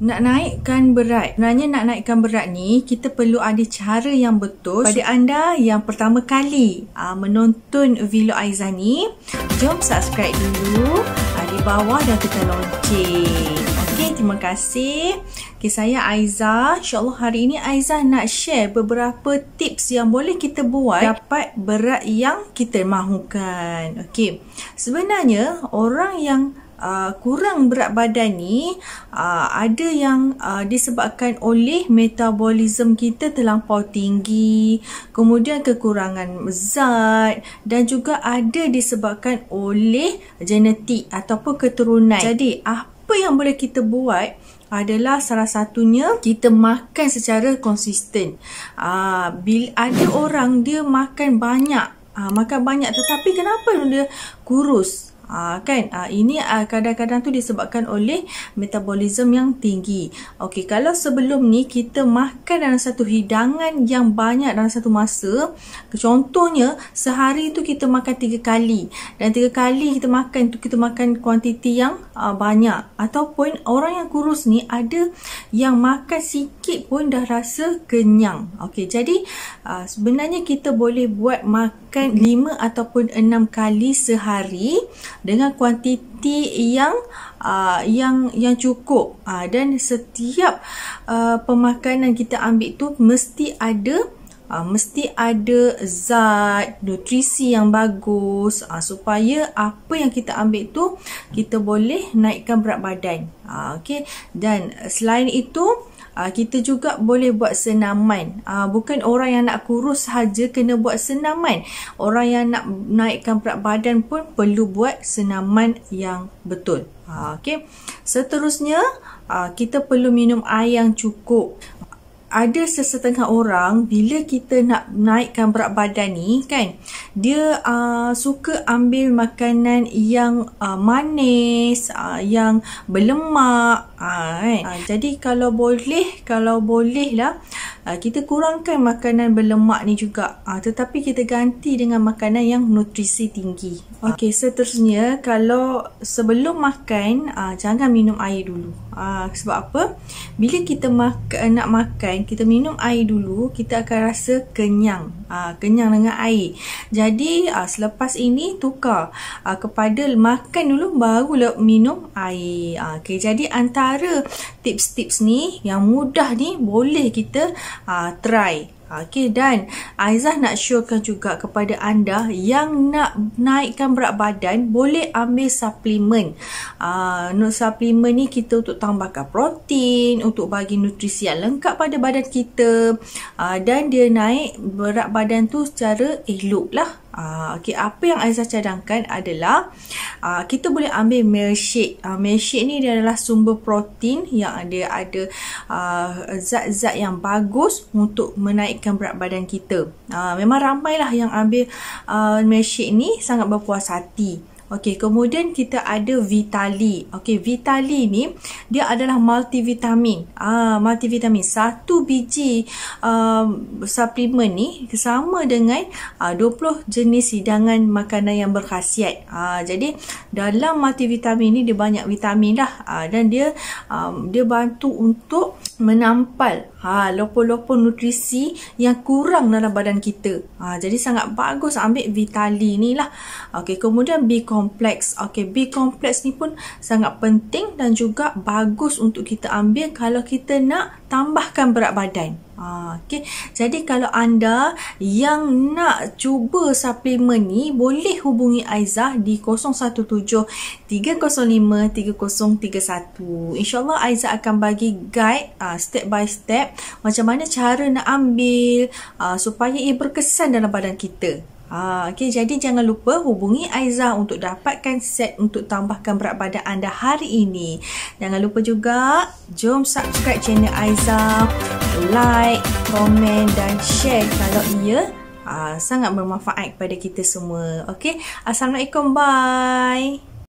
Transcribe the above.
Nak naikkan berat. Sebenarnya nak naikkan berat ni, kita perlu ada cara yang betul. Pada anda yang pertama kali uh, menonton video Aizan ni, jom subscribe dulu uh, di bawah dan tekan lonceng. Okay, terima kasih. Okey, saya Aizah. InsyaAllah hari ini Aizah nak share beberapa tips yang boleh kita buat dapat berat yang kita mahukan. Okay, sebenarnya orang yang uh, kurang berat badan ni uh, ada yang uh, disebabkan oleh metabolisme kita terlampau tinggi, kemudian kekurangan zat dan juga ada disebabkan oleh genetik ataupun keturunan. Jadi, apa yang boleh kita buat? adalah salah satunya kita makan secara konsisten. Aa, uh, bila ada orang dia makan banyak, aa, uh, makan banyak tetapi kenapa dia kurus? Ha, kan? Ha, ini ah, kadang-kadang tu disebabkan oleh metabolism yang tinggi. Okey, kalau sebelum ni kita makan dalam satu hidangan yang banyak dalam satu masa, contohnya sehari tu kita makan tiga kali. Dan tiga kali kita makan tu kita makan kuantiti yang ha, banyak. Ataupun orang yang kurus ni ada yang makan sikit pun dah rasa kenyang. Okey, jadi ha, sebenarnya kita boleh buat makan lima ataupun enam kali sehari dengan kuantiti yang uh, yang yang cukup uh, dan setiap uh, pemakanan kita ambil tu mesti ada uh, mesti ada zat nutrisi yang bagus uh, supaya apa yang kita ambil tu kita boleh naikkan berat badan uh, okey dan selain itu Aa, kita juga boleh buat senaman. Aa, bukan orang yang nak kurus saja kena buat senaman. Orang yang nak naikkan berat badan pun perlu buat senaman yang betul. Aa, okay. Seterusnya, aa, kita perlu minum air yang cukup ada sesetengah orang bila kita nak naikkan berat badan ni kan dia uh, suka ambil makanan yang uh, manis uh, yang berlemak uh, kan uh, jadi kalau boleh kalau boleh lah uh, Ah, kita kurangkan makanan berlemak ni juga ah, tetapi kita ganti dengan makanan yang nutrisi tinggi ok seterusnya kalau sebelum makan ah, jangan minum air dulu sebab apa bila kita eh, nak makan kita minum air dulu kita akan rasa kenyang kenyang dengan air jadi selepas ini tukar kepada makan dulu baru barulah minum air ok jadi antara tips-tips ni yang mudah ni boleh kita uh, try Okey dan Aizah nak showkan juga kepada anda yang nak naikkan berat badan boleh ambil suplemen. Ah uh, suplemen ni kita untuk tambahkan protein, untuk bagi nutrisi yang lengkap pada badan kita uh, dan dia naik berat badan tu secara lah. Uh, ah, okay, apa yang Aizah cadangkan adalah uh, kita boleh ambil milkshake. Uh, milkshake ni dia adalah sumber protein yang ada ada zat-zat uh, yang bagus untuk menaikkan berat badan kita. Uh, memang ramailah yang ambil uh, milkshake ni sangat berpuas hati. Okey, kemudian kita ada Vitali. Okey, Vitali ni dia adalah multivitamin. Ah, multivitamin. Satu biji um, suplemen ni sama dengan ah, uh, 20 jenis hidangan makanan yang berkhasiat. Ah, jadi dalam multivitamin ni dia banyak vitamin lah. Ah, dan dia um, dia bantu untuk menampal ha lopo-lopo nutrisi yang kurang dalam badan kita. Ha jadi sangat bagus ambil Vitali ni lah. okay kemudian B kompleks, okay B kompleks ni pun sangat penting dan juga bagus untuk kita ambil kalau kita nak tambahkan berat badan. Ha, okay. Jadi kalau anda yang nak cuba suplemen ni boleh hubungi Aizah di 017-305-3031 InsyaAllah Aizah akan bagi guide uh, step by step macam mana cara nak ambil uh, supaya ia berkesan dalam badan kita Ah, okay, jadi jangan lupa hubungi Aiza untuk dapatkan set untuk tambahkan berat badan anda hari ini. Jangan lupa juga, jom subscribe channel Aiza, like, komen dan share kalau iya ah, sangat bermanfaat kepada kita semua. Okay, Assalamualaikum, bye.